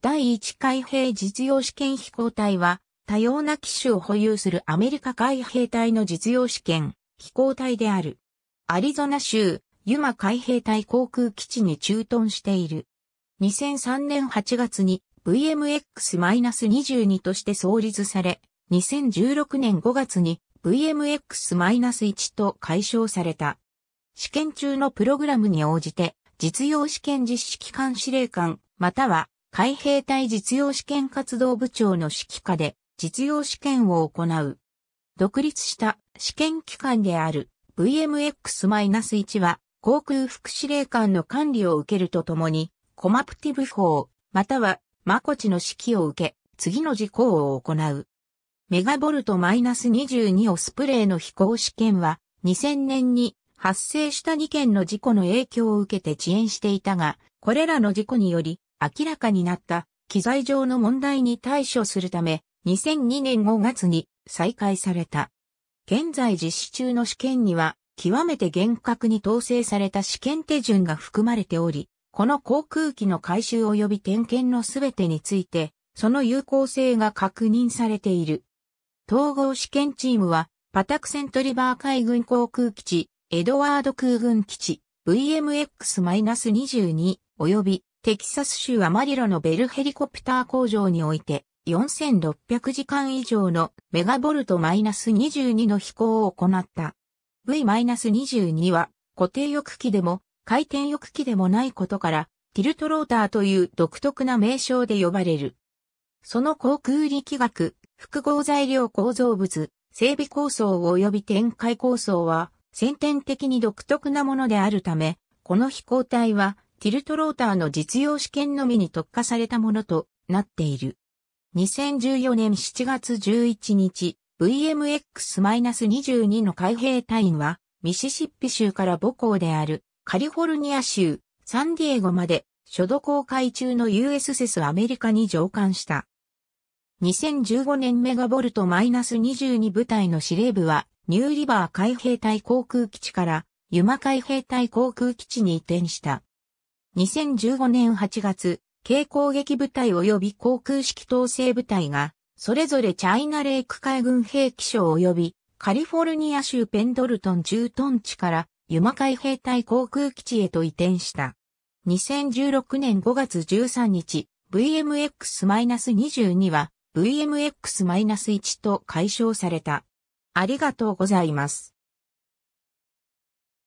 第1海兵実用試験飛行隊は、多様な機種を保有するアメリカ海兵隊の実用試験、飛行隊である。アリゾナ州、ユマ海兵隊航空基地に駐屯している。2003年8月に VMX-22 として創立され、2016年5月に VMX-1 と解消された。試験中のプログラムに応じて、実用試験実施機関司令官、または海兵隊実用試験活動部長の指揮下で実用試験を行う。独立した試験機関である VMX-1 は航空副司令官の管理を受けるとともにコマプティブ法またはマコチの指揮を受け次の事項を行う。メガボルト -22 オスプレイの飛行試験は2000年に発生した2件の事故の影響を受けて遅延していたが、これらの事故により明らかになった機材上の問題に対処するため、2002年5月に再開された。現在実施中の試験には、極めて厳格に統制された試験手順が含まれており、この航空機の回収及び点検のすべてについて、その有効性が確認されている。統合試験チームは、パタクセントリバー海軍航空基地、エドワード空軍基地、VMX-22 及びテキサス州アマリロのベルヘリコプター工場において、4600時間以上のメガボルト -22 の飛行を行った。V-22 は固定翼機でも回転翼機でもないことから、ティルトローターという独特な名称で呼ばれる。その航空力学、複合材料構造物、整備構想及び展開構想は先天的に独特なものであるため、この飛行体はティルトローターの実用試験のみに特化されたものとなっている。2014年7月11日、VMX-22 の海兵隊員は、ミシシッピ州から母校であるカリフォルニア州サンディエゴまで初度航海中の US セスアメリカに上艦した。2015年メガボルト -22 部隊の司令部は、ニューリバー海兵隊航空基地から、ユマ海兵隊航空基地に移転した。2015年8月、軽攻撃部隊及び航空式統制部隊が、それぞれチャイナレイク海軍兵器省及びカリフォルニア州ペンドルトン駐屯地からユマ海兵隊航空基地へと移転した。2016年5月13日、VMX-22 は VMX-1 と解消された。ありがとうございます。